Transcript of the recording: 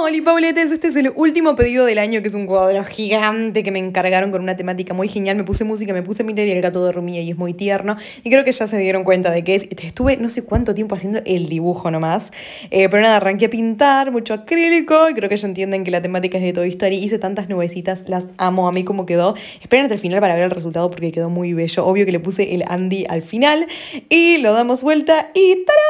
Hola Pauletes, este es el último pedido del año, que es un cuadro gigante que me encargaron con una temática muy genial. Me puse música, me puse mi y el gato dormía y es muy tierno. Y creo que ya se dieron cuenta de que es. Este, estuve no sé cuánto tiempo haciendo el dibujo nomás. Eh, pero nada, arranqué a pintar, mucho acrílico. Y creo que ya entienden que la temática es de Toy Story. Hice tantas nubecitas, las amo a mí como quedó. Esperen hasta el final para ver el resultado porque quedó muy bello. Obvio que le puse el Andy al final. Y lo damos vuelta y ¡tara!